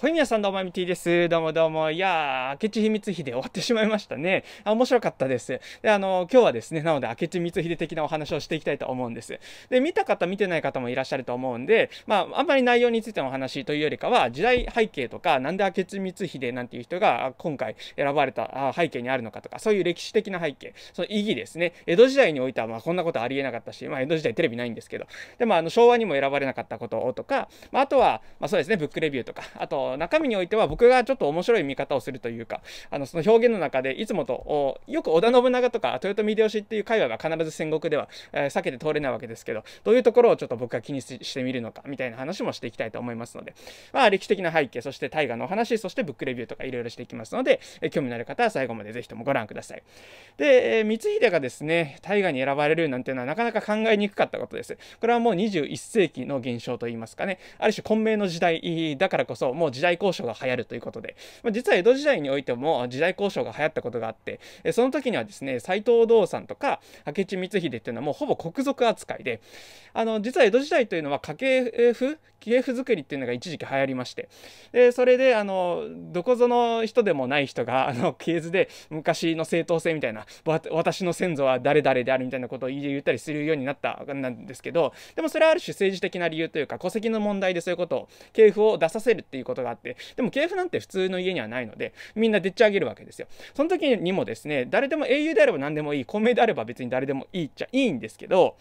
ほいみやさんどうも、みてぃです。どうもどうも。いやー、明智光秀終わってしまいましたね。あ、面白かったです。で、あの、今日はですね、なので明智光秀的なお話をしていきたいと思うんです。で、見た方、見てない方もいらっしゃると思うんで、まあ、あんまり内容についてのお話というよりかは、時代背景とか、なんで明智光秀なんていう人が今回選ばれた背景にあるのかとか、そういう歴史的な背景、その意義ですね。江戸時代においては、まあ、こんなことありえなかったし、まあ、江戸時代テレビないんですけど、で、まあ、あの、昭和にも選ばれなかったこととか、まあ、あとは、まあ、そうですね、ブックレビューとか、あと、中身においては僕がちょっと面白い見方をするというかあのその表現の中でいつもとよく織田信長とか豊臣秀吉っていう会話が必ず戦国では、えー、避けて通れないわけですけどどういうところをちょっと僕が気にしてみるのかみたいな話もしていきたいと思いますので、まあ、歴史的な背景そして大河のお話そしてブックレビューとかいろいろしていきますので、えー、興味のある方は最後までぜひともご覧くださいで、えー、光秀がですね大河に選ばれるなんていうのはなかなか考えにくかったことですこれはもう21世紀の現象といいますかねある種混迷の時代だからこそもう時代交渉が流行るということで、まあ、実は江戸時代においても時代交渉が流行ったことがあって、えその時にはですね、斎藤道さんとか明智光秀っていうのはもうほぼ国賊扱いで、あの、実は江戸時代というのは家計譜系譜作りっていうのが一時期流行りまして、で、それで、あの、どこぞの人でもない人が、あの、系図で昔の正当性みたいな、私の先祖は誰々であるみたいなことを言ったりするようになったなんですけど、でもそれはある種政治的な理由というか、戸籍の問題でそういうことを、系譜を出させるっていうことががあって、でも系譜なんて普通の家にはないので、みんなでっち上げるわけですよ。その時にもですね、誰でも英雄であれば何でもいい、公明であれば別に誰でもいいっちゃいいんですけど、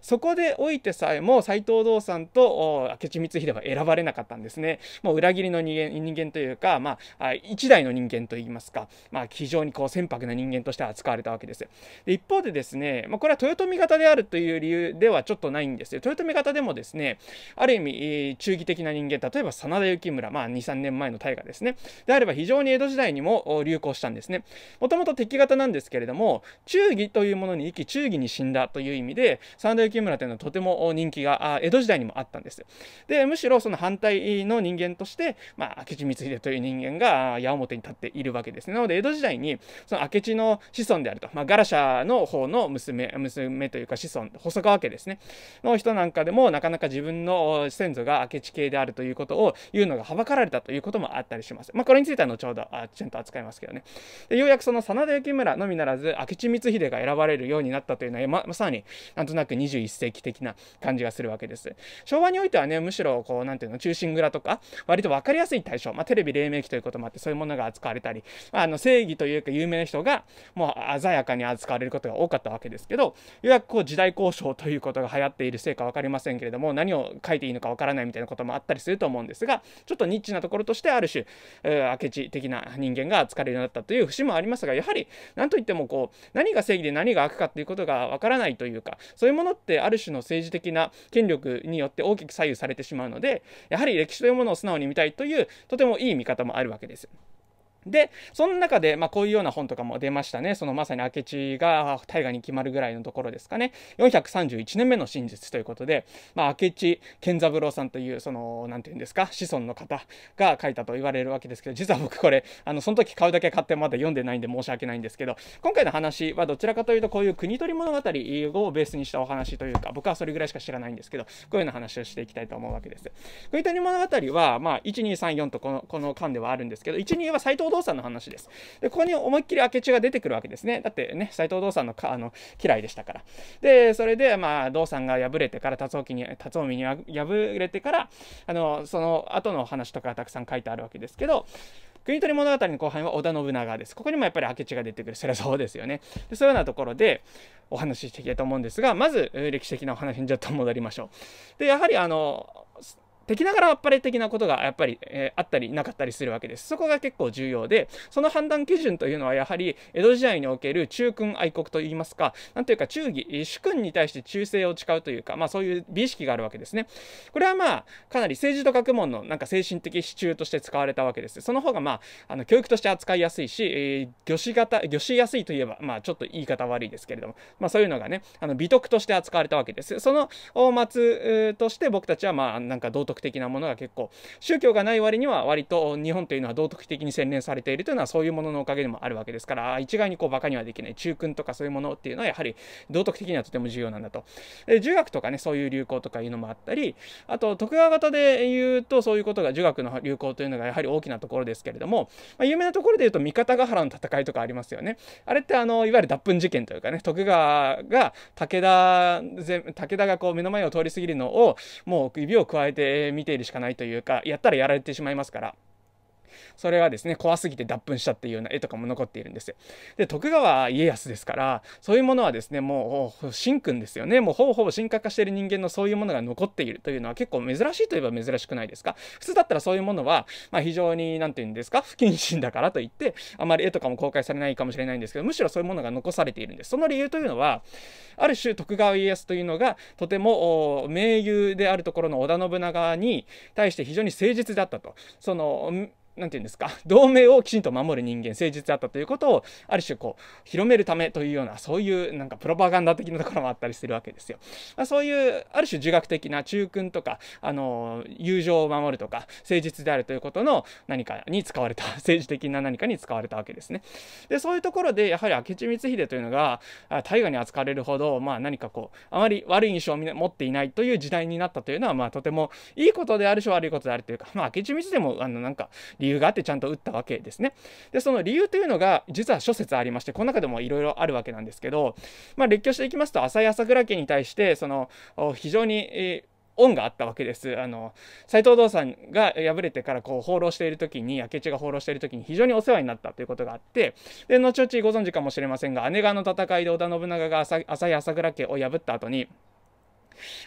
そこでおいてさえも斎藤道さんと明智光秀は選ばれなかったんですね。もう裏切りの人間人間というか、まあ、一代の人間といいますか、まあ、非常にこう船舶な人間として扱われたわけです。で一方でですね、まあ、これは豊臣方であるという理由ではちょっとないんですよ。豊臣方でもですね、ある意味、忠義的な人間、例えば真田幸村、まあ、2、3年前の大河ですね。であれば非常に江戸時代にも流行したんですね。もともと敵方なんですけれども、忠義というものに生き、忠義に死んだという意味で、真田雪村というのはとても人気が江戸時代にもあったんです。でむしろその反対の人間として、まあ、明智光秀という人間が矢面に立っているわけですね。なので江戸時代にその明智の子孫であると、まあ、ガラシャの方の娘娘というか子孫細川家ですねの人なんかでもなかなか自分の先祖が明智系であるということを言うのがはばかられたということもあったりします。まあ、これについては後ほどあちゃんと扱いますけどね。でようやくその真田幸村のみならず明智光秀が選ばれるようになったというのはままさになんとなく20 21世紀的な感じがするわけです。昭和においてはね、むしろこう、なんていうの、忠臣蔵とか、割と分かりやすい対象、まあ、テレビ黎明期ということもあって、そういうものが扱われたり、まあ、あの正義というか有名な人が、もう鮮やかに扱われることが多かったわけですけど、ようやくこう、時代交渉ということが流行っているせいか分かりませんけれども、何を書いていいのか分からないみたいなこともあったりすると思うんですが、ちょっとニッチなところとして、ある種、明智的な人間が扱われるようになったという節もありますが、やはり、なんといってもこう、何が正義で何が悪かっていうことが分からないというか、そういうものって、ってある種の政治的な権力によって大きく左右されてしまうのでやはり歴史というものを素直に見たいというとてもいい見方もあるわけです。で、その中で、まあ、こういうような本とかも出ましたね。そのまさに明智が大河に決まるぐらいのところですかね。431年目の真実ということで、まあ、明智健三郎さんという、その、なんていうんですか、子孫の方が書いたと言われるわけですけど、実は僕これ、あの、その時買うだけ買ってまだ読んでないんで申し訳ないんですけど、今回の話はどちらかというと、こういう国取り物語をベースにしたお話というか、僕はそれぐらいしか知らないんですけど、こういうような話をしていきたいと思うわけです。国取り物語は、まあ、1234とこの、この間ではあるんですけど、12は斎藤道さんの話です。で、ここに思いっきり明智が出てくるわけですね。だってね、斎藤道さんのかあの嫌いでしたから。で、それで、まあ、道さんが敗れてから、辰臣に、辰臣に敗れてから、あの、その後の話とかたくさん書いてあるわけですけど、国取物語の後半は織田信長です。ここにもやっぱり明智が出てくる。そりゃそうですよね。でそういうようなところでお話ししていきたいと思うんですが、まず歴史的なお話にちょっと戻りましょう。で、やはりあの、敵ながらあっぱれ的なことがやっぱり、えー、あったりなかったりするわけです。そこが結構重要で、その判断基準というのはやはり江戸時代における中君愛国といいますか、なんというか忠義、主君に対して忠誠を誓うというか、まあそういう美意識があるわけですね。これはまあ、かなり政治と学問のなんか精神的支柱として使われたわけです。その方がまあ、あの教育として扱いやすいし、えー、魚子型、魚子やすいといえば、まあちょっと言い方悪いですけれども、まあそういうのがね、あの美徳として扱われたわけです。その松として僕たちはまあなんか道徳的なものが結構宗教がない割には割と日本というのは道徳的に洗練されているというのはそういうもののおかげでもあるわけですから一概にこうバカにはできない中訓とかそういうものっていうのはやはり道徳的にはとても重要なんだと。儒学とかねそういう流行とかいうのもあったりあと徳川方で言うとそういうことが儒学の流行というのがやはり大きなところですけれども、まあ、有名なところで言うと三方ヶ原の戦いとかありますよね。あれってあのいわゆる脱糞事件というかね徳川が武田武田がこう目の前を通り過ぎるのをもう指を加えて見ているしかないというかやったらやられてしまいますから。それはですね怖すぎて脱粉したっていうような絵とかも残っているんですで徳川家康ですからそういうものはですねもう神君ですよねもうほぼほぼ神格化している人間のそういうものが残っているというのは結構珍しいといえば珍しくないですか普通だったらそういうものは、まあ、非常になんて言うんですか不謹慎だからといってあまり絵とかも公開されないかもしれないんですけどむしろそういうものが残されているんですその理由というのはある種徳川家康というのがとても盟友であるところの織田信長に対して非常に誠実だったとその何て言うんですか同盟をきちんと守る人間誠実だったということをある種こう広めるためというようなそういうなんかプロパガンダ的なところもあったりするわけですよ。まあ、そういうある種儒学的な忠君とかあの友情を守るとか誠実であるということの何かに使われた 政治的な何かに使われたわけですね。でそういうところでやはり明智光秀というのが大河に扱われるほど、まあ、何かこうあまり悪い印象を持っていないという時代になったというのは、まあ、とてもいいことであるし悪いことであるというか、まあ、明智光秀もあのなんか理理由があってちゃんと打ったわけですね。でその理由というのが実は諸説ありましてこの中でもいろいろあるわけなんですけど、まあ、列挙していきますと浅井朝倉家に対してその非常に、えー恩があったわけです。あの斎藤道さんが敗れてからこう放浪している時に明智が放浪している時に非常にお世話になったということがあってで後々ご存知かもしれませんが姉川の戦いで織田信長が浅井朝倉家を破った後に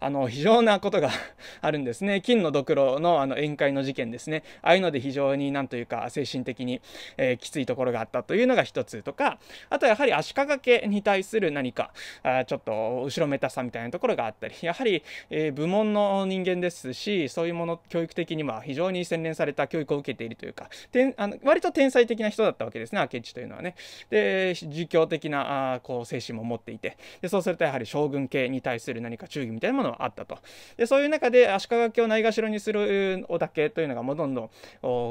あの、非常なことが あるんですね。金のドクロのあの宴会の事件ですね。ああいうので非常になんというか精神的に、えー、きついところがあったというのが一つとか、あとはやはり足利家に対する何か、あちょっと後ろめたさみたいなところがあったり、やはり、えー、部門の人間ですし、そういうもの、教育的には非常に洗練された教育を受けているというか、てあの割と天才的な人だったわけですね、明智というのはね。で、儒教的なあこう精神も持っていて、でそうするとやはり将軍系に対する何か忠義みたいなものはあったと。で、そういう中で足利家をないがしろにする織田家というのがもうどんど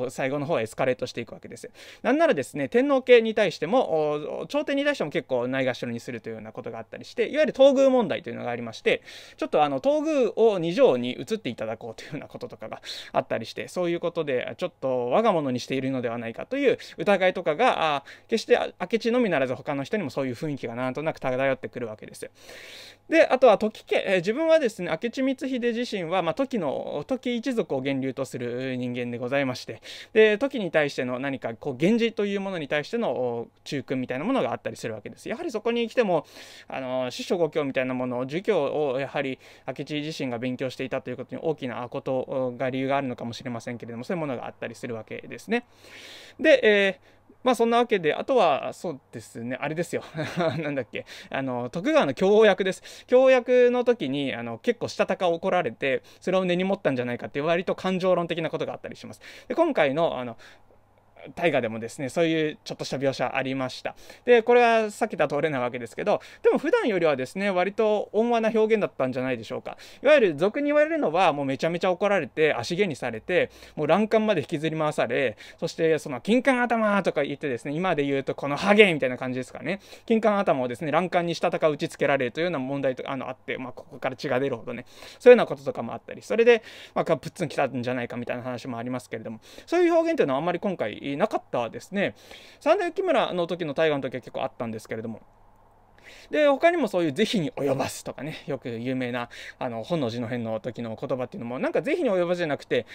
ん最後の方へエスカレートしていくわけです。なんならですね、天皇家に対しても、朝廷に対しても結構ないがしろにするというようなことがあったりして、いわゆる東宮問題というのがありまして、ちょっとあの東宮を2条に移っていただこうというようなこととかがあったりして、そういうことでちょっと我が物にしているのではないかという疑いとかが、あ決して明智のみならず他の人にもそういう雰囲気がなんとなく漂ってくるわけです。で、あとは時家、自分分はですね明智光秀自身は、まあ、時の時一族を源流とする人間でございましてで時に対しての何かこう源氏というものに対しての中君みたいなものがあったりするわけです。やはりそこに来てもあの師匠御教みたいなものを儒教をやはり明智自身が勉強していたということに大きなことが理由があるのかもしれませんけれどもそういうものがあったりするわけですね。で、えーまあそんなわけで、あとは、そうですね、あれですよ。なんだっけ。あの、徳川の教役です。教役の時に、あの、結構したたか怒られて、それを根に持ったんじゃないかって、割と感情論的なことがあったりします。で、今回の、あの、大河でもですねそういうちょっとした描写ありましたでこれは避けた通れないわけですけどでも普段よりはですね割と温和な表現だったんじゃないでしょうかいわゆる俗に言われるのはもうめちゃめちゃ怒られて足毛にされてもう欄干まで引きずり回されそしてその金管頭とか言ってですね今で言うとこのハゲみたいな感じですかね金管頭をですね欄干にしたたか打ちつけられるというような問題とあのあって、まあ、ここから血が出るほどねそういうようなこととかもあったりそれで、まあ、プッツン来たんじゃないかみたいな話もありますけれどもそういう表現というのはあんまり今回なかったですね。三田幸村の時の大河の時は結構あったんですけれども。で、他にもそういう是非に及ばすとかね、よく有名な、あの、本能寺の変の時の言葉っていうのも、なんか是非に及ばじゃなくて、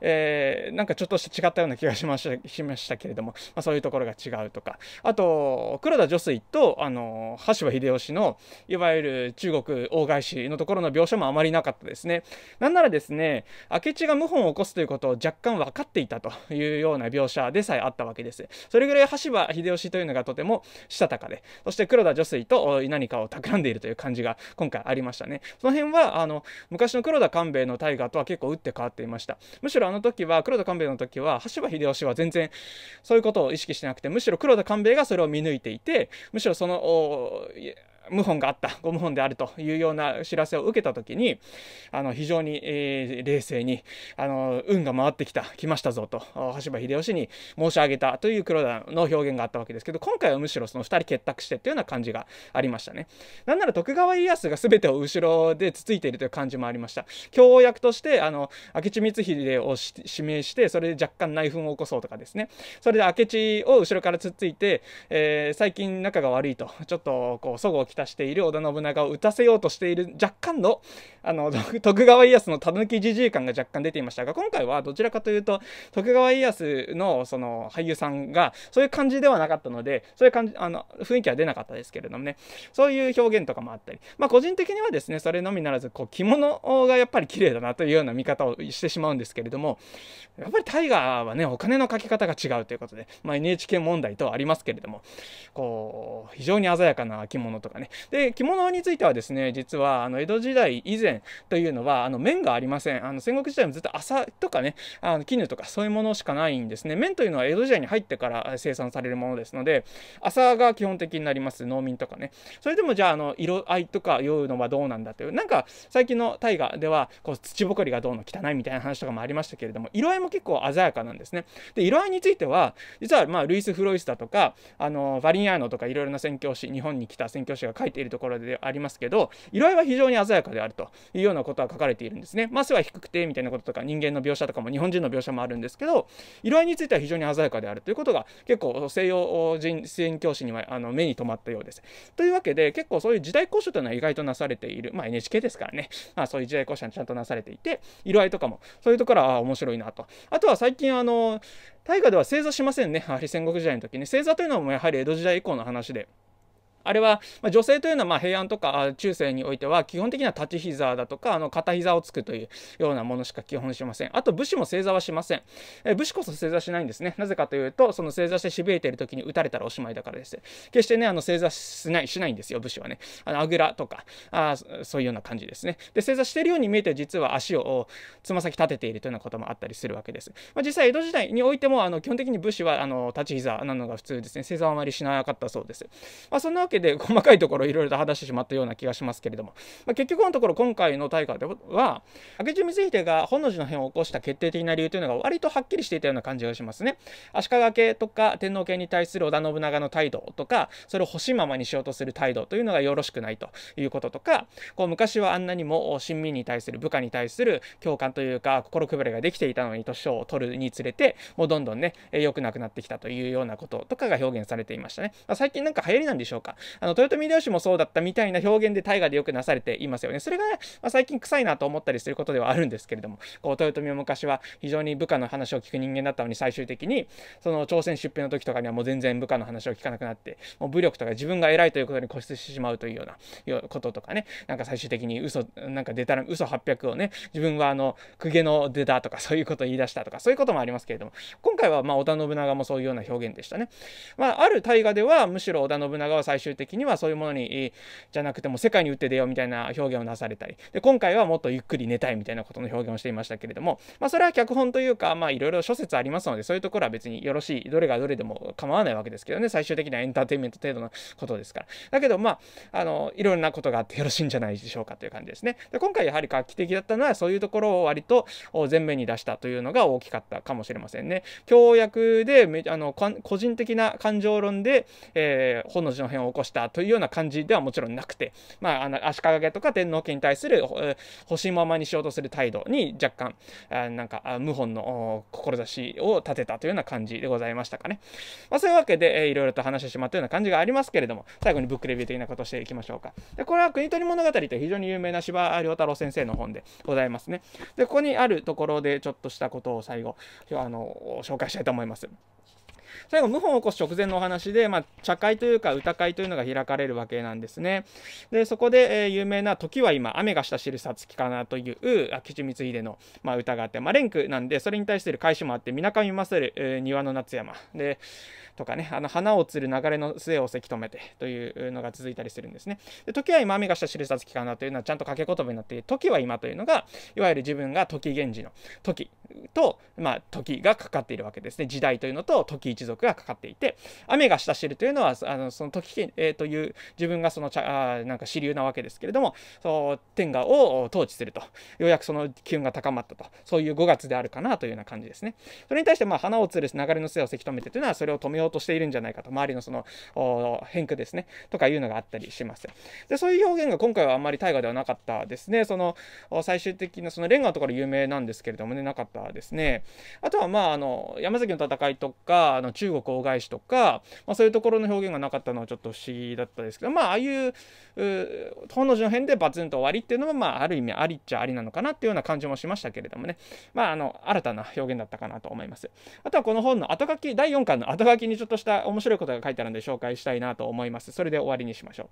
えー、なんかちょっとした違ったような気がしましたしましたけれども、まあ、そういうところが違うとか、あと、黒田助水と、あの、羽柴秀吉の、いわゆる中国大返しのところの描写もあまりなかったですね。なんならですね、明智が謀反を起こすということを若干分かっていたというような描写でさえあったわけです。それぐらい羽柴秀吉というのがとてもしたたかで、そして黒田助水とこう何かを企んでいるという感じが今回ありましたね。その辺はあの昔の黒田官兵衛の大河とは結構打って変わっていました。むしろあの時は黒田官兵衛の時は羽柴秀吉は全然そういうことを意識してなくてむしろ黒田官兵衛がそれを見抜いていてむしろその謀反があった、ご謀反であるというような知らせを受けたときに、あの、非常に、えー、冷静に、あの、運が回ってきた、来ましたぞと、橋場秀吉に申し上げたという黒田の表現があったわけですけど、今回はむしろその二人結託してというような感じがありましたね。なんなら徳川家康が全てを後ろでつついているという感じもありました。強役として、あの、明智光秀を指名して、それで若干内紛を起こそうとかですね。それで明智を後ろからつついて、えー、最近仲が悪いと、ちょっとこう、そごをきた浸している織田信長を打たせようとしている若干のあの徳川家康のたぬきじじい感が若干出ていましたが今回はどちらかというと徳川家康のその俳優さんがそういう感じではなかったのでそういう感じあの雰囲気は出なかったですけれどもねそういう表現とかもあったりまあ個人的にはですねそれのみならずこう着物がやっぱり綺麗だなというような見方をしてしまうんですけれどもやっぱりタイガーはねお金のかけ方が違うということで、まあ、NHK 問題とありますけれどもこう非常に鮮やかな着物とかねね。で、着物についてはですね、実は、あの、江戸時代以前というのは、あの、綿がありません。あの、戦国時代もずっと麻とかね、あの絹とかそういうものしかないんですね。綿というのは江戸時代に入ってから生産されるものですので、麻が基本的になります。農民とかね。それでもじゃあ、あの、色合いとか酔うのはどうなんだという、なんか、最近の大河では、こう、土ぼこりがどうの汚いみたいな話とかもありましたけれども、色合いも結構鮮やかなんですね。で、色合いについては、実は、まあ、ルイス・フロイスだとか、あの、バリンヤーノとかいろいろな宣教師、日本に来た宣教師がが書いているところでありますけど、色合いは非常に鮮やかであるというようなことは書かれているんですね。まあ、背は低くてみたいなこととか、人間の描写とかも日本人の描写もあるんですけど、色合いについては非常に鮮やかであるということが、結構西洋人援教師にはあの目に留まったようです。というわけで、結構そういう時代交渉というのは意外となされている。まあ、NHK ですからね。まあ、そういう時代交渉にちゃんとなされていて、色合いとかも、そういうところは面白いなと。あとは最近、あの、大河では正座しませんね。やはり戦国時代の時に、星正座というのもやはり江戸時代以降の話で。あれは、まあ、女性というのはま平安とか中世においては基本的には立ち膝だとかあの片膝をつくというようなものしか基本しません。あと武士も正座はしません。え武士こそ正座しないんですね。なぜかというとその正座してしびれている時に打たれたらおしまいだからです。決してねあの正座しないしないんですよ武士はね。あのあぐらとかあそういうような感じですね。で正座しているように見えて実は足をつま先立てているというようなこともあったりするわけです。まあ、実際江戸時代においてもあの基本的に武士はあの立ち膝なのが普通ですね正座はあまりしなかったそうです。まあ、そんなけで細かいところいろいろと話してしまったような気がしますけれども、まあ、結局のところ今回の大会では明智光秀が本能寺の変を起こした決定的な理由というのが割とはっきりしていたような感じがしますね。足利家とか天皇家に対する織田信長の態度とかそれを欲しいままにしようとする態度というのがよろしくないということとかこう昔はあんなにも親民に対する部下に対する共感というか心配りができていたのに年を取るにつれてもうどんどんね良くなくなってきたというようなこととかが表現されていましたね、まあ、最近なんか流行りなんでしょうかあの豊臣秀吉もそうだったみたいな表現で大河でよくなされていますよね。それが、ね、まあ、最近臭いなと思ったりすることではあるんですけれども、こう豊臣は昔は非常に部下の話を聞く人間だったのに最終的に、その朝鮮出兵の時とかにはもう全然部下の話を聞かなくなって、もう武力とか自分が偉いということに固執してしまうというようなこととかね、なんか最終的に嘘、なんか出たら嘘800をね、自分はあの、公家の出だとかそういうことを言い出したとか、そういうこともありますけれども、今回はま織田信長もそういうような表現でしたね。まあ、ある大河ではむしろ織田信長は最終終的にはそういうものに、じゃなくても世界に打って出ようみたいな表現をなされたり、で、今回はもっとゆっくり寝たいみたいなことの表現をしていましたけれども、まあ、それは脚本というか、まあ、いろいろ諸説ありますので、そういうところは別によろしい、どれがどれでも構わないわけですけどね、最終的にはエンターテインメント程度のことですから。だけど、まあ、あの、いろんなことがあってよろしいんじゃないでしょうかという感じですね。で、今回やはり画期的だったのは、そういうところを割と前面に出したというのが大きかったかもしれませんね。協約で、あの、個人的な感情論で、えー、本の字の辺を残したというような感じではもちろんなくて、まあ、あの足利とか天皇家に対する欲しいままにしようとする態度に若干あなんか謀反の志を立てたというような感じでございましたかね。まあ、そういうわけで、えー、いろいろと話してしまったような感じがありますけれども最後にブックレビュー的なことをしていきましょうか。でこれは国取物語という非常に有名な司良太郎先生の本でございますね。でここにあるところでちょっとしたことを最後あの紹介したいと思います。最後、謀反を起こす直前のお話で、まあ、茶会というか歌会というのが開かれるわけなんですね。で、そこで、えー、有名な時は今、雨がした知るさつきかなという、吉光秀の、まあ、歌があって、まあ、連句なんで、それに対する返しもあって、みみませる、えー、庭の夏山。で、とかね、あの、花をつる流れの末をせき止めてというのが続いたりするんですね。で、時は今、雨がした知るさつきかなというのはちゃんと掛け言葉になって、時は今というのが、いわゆる自分が時源氏の時と、まあ、時がかかっているわけですね。時代というのと、時一族属がかかっていて雨が下汁るというのはあのその時計、えー、という自分がそのあなんか支流なわけですけれどもそう天下を統治するとようやくその機運が高まったとそういう5月であるかなというような感じですねそれに対してまあ花を吊る流れのいをせき止めてというのはそれを止めようとしているんじゃないかと周りのその変化ですねとかいうのがあったりしますでそういう表現が今回はあんまり大河ではなかったですねその最終的なそのレンガのところ有名なんですけれどもねなかったですねあとはまああの山崎の戦いとかあの中国大返しとか、まあ、そういうところの表現がなかったのはちょっと不思議だったですけどまあああいう本能寺の変でバツンと終わりっていうのもまあある意味ありっちゃありなのかなっていうような感じもしましたけれどもねまああの新たな表現だったかなと思いますあとはこの本の後書き第4巻の後書きにちょっとした面白いことが書いてあるんで紹介したいなと思いますそれで終わりにしましょう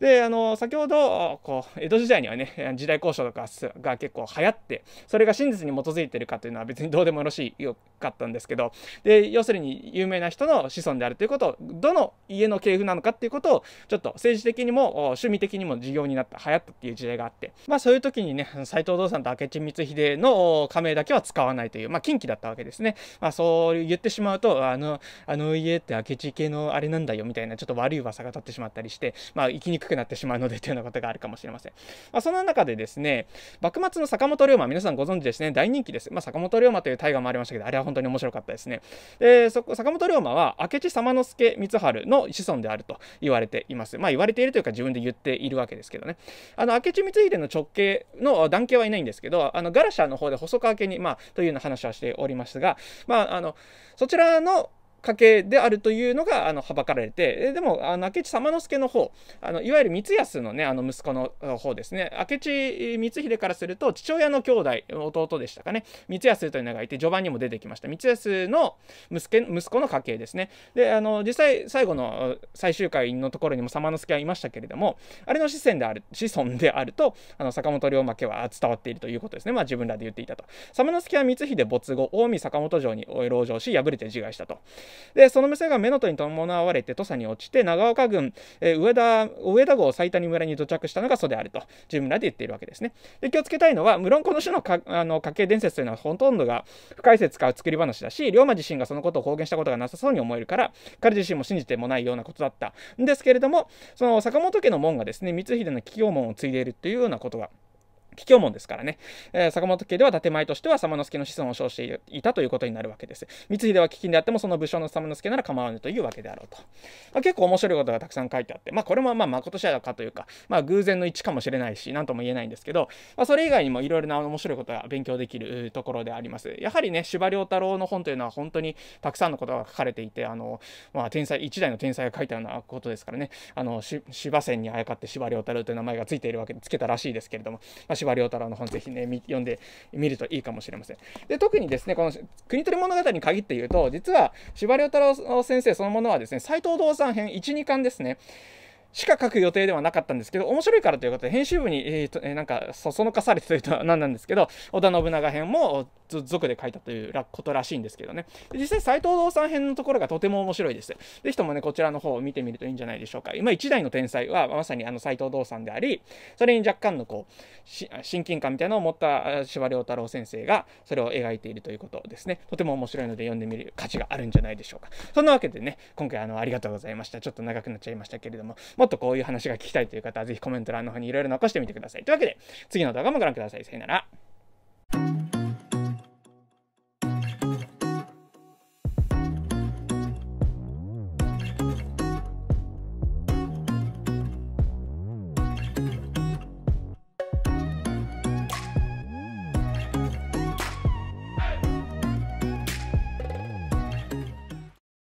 であの先ほどこう江戸時代にはね時代交渉とかが結構流行ってそれが真実に基づいてるかというのは別にどうでもよろしいよかったんですけどで要するに有名な人の子孫であるということをどの家の系譜なのかっていうことをちょっと政治的にも趣味的にも事業になった流行ったっていう事例があってまあそういう時にね斎藤道さんと明智光秀の加名だけは使わないというまあ近畿だったわけですね、まあ、そう言ってしまうとあのあの家って明智系のあれなんだよみたいなちょっと悪い噂が立ってしまったりしてまあ生きにくくなってしまうのでというようなことがあるかもしれません、まあ、その中でですね幕末の坂本龍馬皆さんご存知ですね大人気です、まあ、坂本龍馬という大河もありましたけどあれは本当に面白かったですねでそこ坂本龍馬は明智様之助光晴の子孫であると言われています。まあ言われているというか自分で言っているわけですけどね。あの明智光秀の直系の男系はいないんですけど、あのガラシャの方で細川家に、まあ、というような話はしておりますが、まあ、あのそちらの家系であるというのがあのはばかられてでもあの明智様之助の方あのいわゆる光康のねあの息子の方ですね明智光秀からすると父親の兄弟弟でしたかね光康というのがいて序盤にも出てきました光康の息息子の家系ですねであの実際最後の最終回のところにも様之助はいましたけれどもあれの子孫である子孫であるとあの坂本龍馬家は伝わっているということですねまあ自分らで言っていたと様之助は光秀没後近江坂本城に籠城し敗れて自害したとでその店が目のとに伴われて土佐に落ちて長岡郡、えー、上田上田郷最谷村に土着したのが蘇であると自分らで言っているわけですねで気をつけたいのは無論この種のかあの家系伝説というのはほとんどが不解説か作り話だし龍馬自身がそのことを公言したことがなさそうに思えるから彼自身も信じてもないようなことだったんですけれどもその坂本家の門がですね光秀の桔梗門を継いでいるというようなことが桔梗門ですからね、えー、坂本家では建前としては様之助の子孫を称していたということになるわけです。光秀は飢饉であってもその武将の様之助なら構わぬというわけであろうと。まあ、結構面白いことがたくさん書いてあって、まあこれもまあまことしやかというか、まあ偶然の一致かもしれないし、何とも言えないんですけど、まあそれ以外にもいろいろな面白いことが勉強できるところであります。やはりね、司馬遼太郎の本というのは本当にたくさんのことが書かれていて、あの、まあ天才、一代の天才が書いたようなことですからね、あの、司馬線にあやかって司馬遼太郎という名前がついているわけで、つけたらしいですけれども、まあ司馬遼太郎の本、ぜひね、読んでみるといいかもしれません。で、特にですね、この国取物語に限って言うと、実は司馬遼太郎先生そのものはですね、斎藤道三編1、2巻ですね。しか書く予定ではなかったんですけど、面白いからということで、編集部に、えーとえー、なんか、そそのかされてというと何なんですけど、織田信長編も族で書いたということらしいんですけどね。実際、斎藤道さん編のところがとても面白いです。ぜひともね、こちらの方を見てみるといいんじゃないでしょうか。今、一代の天才はまさにあの斎藤道さんであり、それに若干のこう、親近感みたいなのを持った司馬遼太郎先生が、それを描いているということですね。とても面白いので読んでみる価値があるんじゃないでしょうか。そんなわけでね、今回あの、ありがとうございました。ちょっと長くなっちゃいましたけれども、もっとこういう話が聞きたいという方は、ぜひコメント欄の方にいろいろ残してみてください。というわけで、次の動画もご覧ください。さよなら。